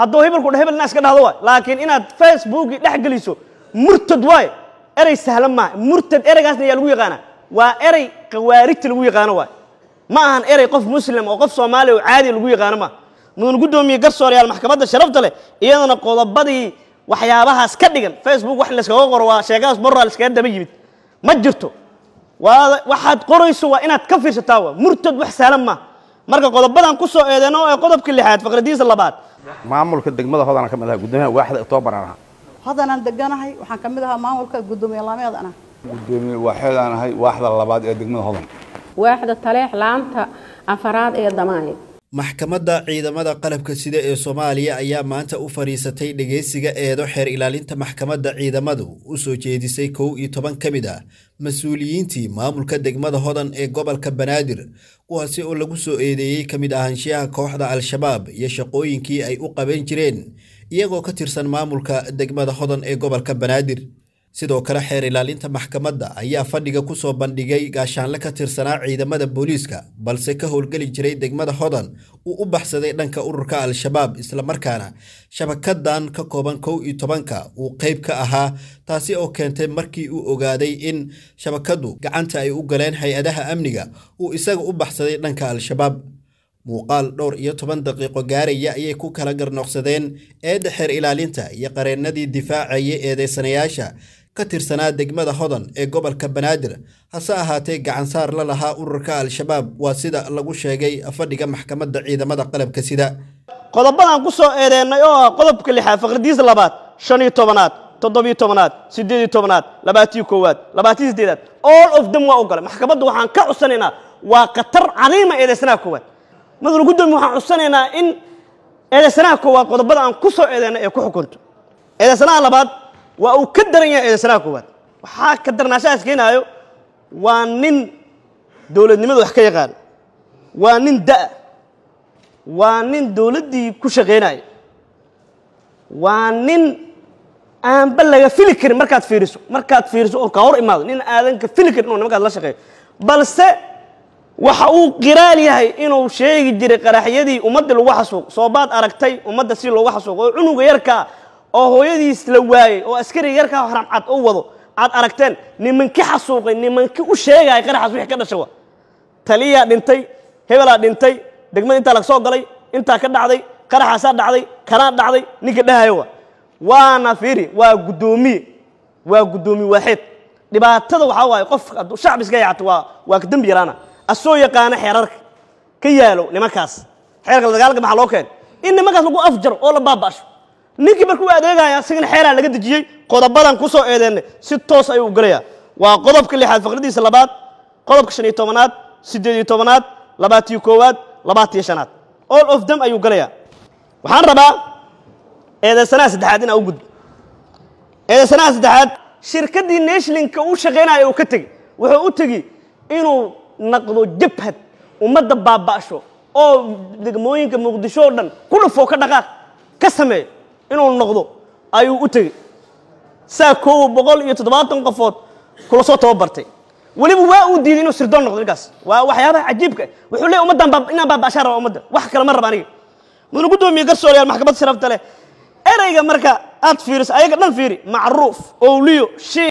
hadduu hebelku hebel naa iska dhahdo waay laakiin inaad facebooki dhex geliso murtad waay erey sahlan maaha murtad ereygaasna ayaa lagu yaqaanaa waa erey khawaarijta lagu yaqaano waay ma ahan erey qof muslim oo qof soomaaliya oo caadi lagu yaqaano maaha nuun guddoomiye garsooreyaal maxkamadda sharafta leh iyadana qodobadii waxyaabahaas ka dhigan facebook wax layskaga qoro waa sheegadaas borraal iskaga daba yimid ma jirto waxaad qorayso waa inaad ka fiirsataa wa murtad wax sahlan maaha marka qodobadan ku soo eedeyn oo ah qodobka lixaad faqradiisa labaad maamulka degmada hodan ka mid ah guddoomiyaha waaxda octoobar aan ahaa hodanaan deganahay waxaan ka mid ahaa maamulka guddoomiye laameed aan ahaa guddoomiye waaxeed aan ahay waaxda labaad ee degmada hodan waaxda taleex laanta afaraad ee damaanid maxkamadda ciidamada qalabka sida ee soomaaliya ayaa maanta u fadhiisatay dhegeysiga eedo xeer ilaalinta maxkamadda ciidamadu u soo jeedisay kow iyo toban ka mid a ah mas-uuliyiintii maamulka degmada hodan ee gobolka banaadir kuwaasi oo lagu soo eedeeyey ka mid ahanshiyaha kooxda al-shabaab iyo shaqooyinkii ay u qaban jireen iyagoo ka tirsan maamulka degmada hodan ee gobolka banaadir sidoo kale xeer ilaalinta maxkamadda ayaa fadhiga ku soo bandhigay gaashaanle ka tirsanaa ciidamada booliiska balse ka howlgeli jiray degmada hodan uu u baxsaday dhanka ururka al-shabaab islamarkaana shabakadan ka kooban kow iyo tobanka uu qeyb ka ahaa taasi oo keentay markii uu ogaaday in shabakadu gacanta ay u galeen hay-adaha amniga uu isaga u baxsaday dhanka al-shabaab muuqaal dhowr iyo toban daqiiqo gaaraya ayay ku kala garnoqsadeen eedda xeer ilaalinta iyo qareennadii difaacaya eedeysanayaasha ka tirsanaa degmada hodan ee gobolka banaadir hase ahaatee gacansaar la lahaa ururka al-shabaab waa sida lagu sheegay fadhiga maxkamadda ciidamada qalabka sida qodobadaan ku soo eedeennay oo ah qodobka lixaad faqridiis labaad shan iyo tobanaad toddobiyo tobanaad siddeed iyo tobanaad labaatiyo koowaad labaatiyo siddeedaad all of them waa ogole maxkamaddu waxaan ka cusanaynaa waa khatar cadiima eedaysanaha koowaad madal gudoomi waxaan cudsanaynaa in eedaysanaha koowaad qodobada aan ku soo eedeennay ee ku xukunto eedaysanaha labaad waa uu ka daran yahay eedaysanaha koowaad waxaa ka darnaashahaas keenaayo waa nin dowladnimada wax ka yaqaan waa nin da'a waa nin dowladdii ku shaqaynaayo waa nin aanba laga fili karin markaad fiiriso markaad fiiriso oo ka hor imaado nin aadan ka fili karin oo nimankaad la shaqeeyo balse waxa uu qiraal yahay inuu sheegi jiray qaraxyadii ummaddii lagu xasuuq soobaad aragtay ummadda sii loogu xasuuq oo cunuga yarkaa oo hooyadiis la waayey oo askari yarkaa haramcad u wado aad aragteen nimankii xasuuqay nimankii u sheegaya qaraxaas wixii ka dhashay wa taliyaa dhintay hebelaa dhintay degmada intaa lag soo galay intaa ka dhacday qaraxaasaa dhacday kanaa dhacday ninka dhahaya wa waana fiiri waa guddoomiye waa guddoomiye waaxeed dhibaatada waxaa waaye qof hadduu shacbi iska yaacato waa waa ka dembi yaraana asoo yaqaana xeerarka ka yaalo nimankaas xeerka dagaalka maxaa loo keen in nimankaas lagu afjaro oo la baaba'sho ninkii markuu adeegaya isagana xeeraa laga dejiyey qodobadan ku soo eedeennay si toos ayuu u gelayaa waa qodobka lixaad faqradiisa labaad qodobka shan iyo tobanaad siddeed iyo tobanaad labaatiyo koowaad labaatiyo shanaad all of dem ayuu gelayaa waxaan rabaa eedaysanaha saddexaad inaa u gudbo eedaysanaha saddexaad shirkaddii nashlinka uu shaqaynaya uu ka tegey wuxuu u tegi inuu naqdo jabhad ummadda baaba'sho oo degmooyinka muqdisho o dhan ku dhufoo ka dhaqaaq ka sameeyo inuu noqdo ayuu u tegey saa koowa boqol iyo toddobaatan qofood kula soo tababartay weliba waa uu diiday inuu sirdoon noqdo ninkaas waa waxyaabaha cajiibka wuxuu leey ummaddan baa inaan baaba'ashaan raba ummadda wax kale ma raba aniga mudana guddoomiye garsooleyaal maxkamad sharafta leh ereyga marka aad fiiriso ayaga dhan fiiri macruuf owliyo shii